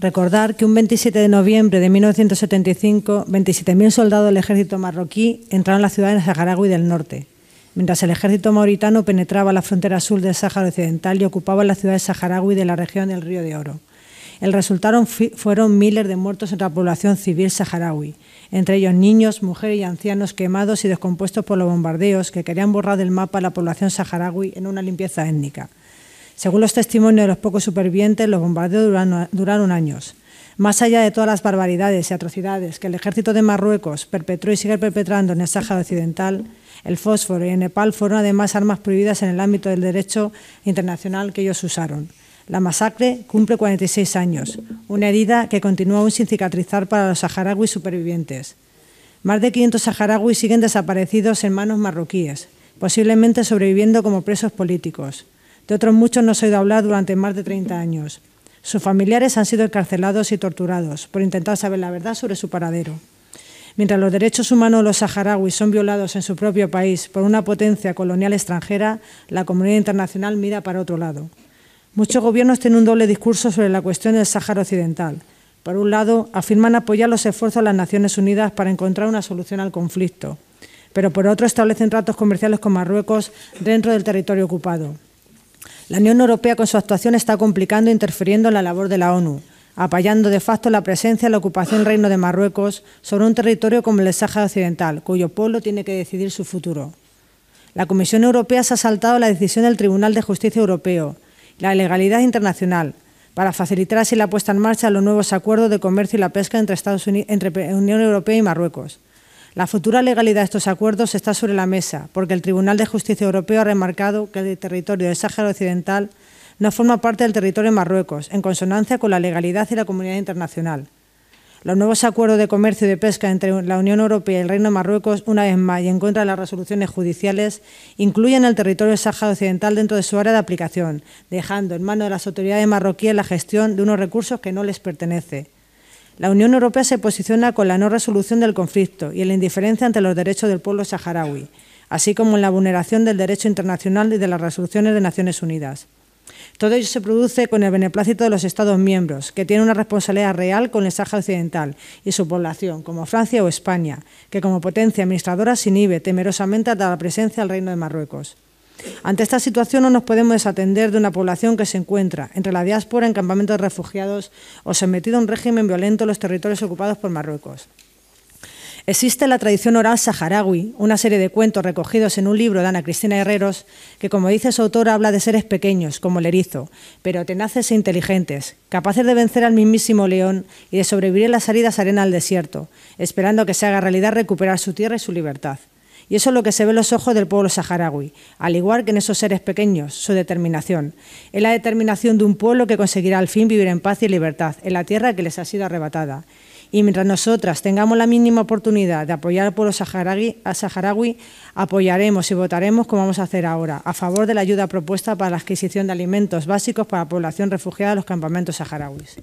Recordar que un 27 de noviembre de 1975, 27.000 soldados del ejército marroquí entraron a la ciudad de Saharaui del norte, mientras el ejército mauritano penetraba la frontera sur del Sáhara Occidental y ocupaba la ciudad de Saharaui de la región del Río de Oro. El resultado fueron miles de muertos entre la población civil saharaui, entre ellos niños, mujeres y ancianos quemados y descompuestos por los bombardeos que querían borrar del mapa a la población saharaui en una limpieza étnica. Según los testimonios de los pocos supervivientes, los bombardeos duraron, años. Más allá de todas las barbaridades y atrocidades que el ejército de Marruecos perpetró y sigue perpetrando en el Sáhara Occidental, el fósforo y el nepal fueron además armas prohibidas en el ámbito del derecho internacional que ellos usaron. La masacre cumple 46 años, una herida que continúa aún sin cicatrizar para los saharauis supervivientes. Más de 500 saharauis siguen desaparecidos en manos marroquíes, posiblemente sobreviviendo como presos políticos. De otros muchos no se ha oído hablar durante más de 30 años. Sus familiares han sido encarcelados y torturados por intentar saber la verdad sobre su paradero. Mientras los derechos humanos de los saharauis son violados en su propio país por una potencia colonial extranjera, la comunidad internacional mira para otro lado. Muchos gobiernos tienen un doble discurso sobre la cuestión del Sáhara Occidental. Por un lado, afirman apoyar los esfuerzos de las Naciones Unidas para encontrar una solución al conflicto, pero por otro establecen tratos comerciales con Marruecos dentro del territorio ocupado. La Unión Europea con su actuación está complicando e interfiriendo en la labor de la ONU, apoyando de facto la presencia y la ocupación del Reino de Marruecos sobre un territorio como el Sáhara Occidental, cuyo pueblo tiene que decidir su futuro. La Comisión Europea se ha saltado la decisión del Tribunal de Justicia Europeo y la legalidad internacional para facilitar así la puesta en marcha de los nuevos acuerdos de comercio y la pesca entre, Estados entre Unión Europea y Marruecos. La futura legalidad de estos acuerdos está sobre la mesa, porque el Tribunal de Justicia Europeo ha remarcado que el territorio del Sáhara Occidental no forma parte del territorio de Marruecos, en consonancia con la legalidad y la comunidad internacional. Los nuevos acuerdos de comercio y de pesca entre la Unión Europea y el Reino de Marruecos, una vez más y en contra de las resoluciones judiciales, incluyen el territorio del Sáhara Occidental dentro de su área de aplicación, dejando en manos de las autoridades marroquíes la gestión de unos recursos que no les pertenece la Unión Europea se posiciona con la no resolución del conflicto y la indiferencia ante los derechos del pueblo saharaui, así como en la vulneración del derecho internacional y de las resoluciones de Naciones Unidas. Todo ello se produce con el beneplácito de los Estados miembros, que tienen una responsabilidad real con el Sahara Occidental y su población, como Francia o España, que como potencia administradora se inhibe temerosamente dar la presencia del Reino de Marruecos. Ante esta situación no nos podemos desatender de una población que se encuentra entre la diáspora, en campamentos de refugiados o sometida a un régimen violento en los territorios ocupados por Marruecos. Existe la tradición oral saharaui, una serie de cuentos recogidos en un libro de Ana Cristina Herreros, que como dice su autor habla de seres pequeños, como el erizo, pero tenaces e inteligentes, capaces de vencer al mismísimo león y de sobrevivir en las salidas arenas al desierto, esperando que se haga realidad recuperar su tierra y su libertad. Y eso es lo que se ve en los ojos del pueblo saharaui, al igual que en esos seres pequeños, su determinación. Es la determinación de un pueblo que conseguirá al fin vivir en paz y libertad en la tierra que les ha sido arrebatada. Y mientras nosotras tengamos la mínima oportunidad de apoyar al pueblo saharaui, a saharaui, apoyaremos y votaremos como vamos a hacer ahora, a favor de la ayuda propuesta para la adquisición de alimentos básicos para la población refugiada de los campamentos saharauis.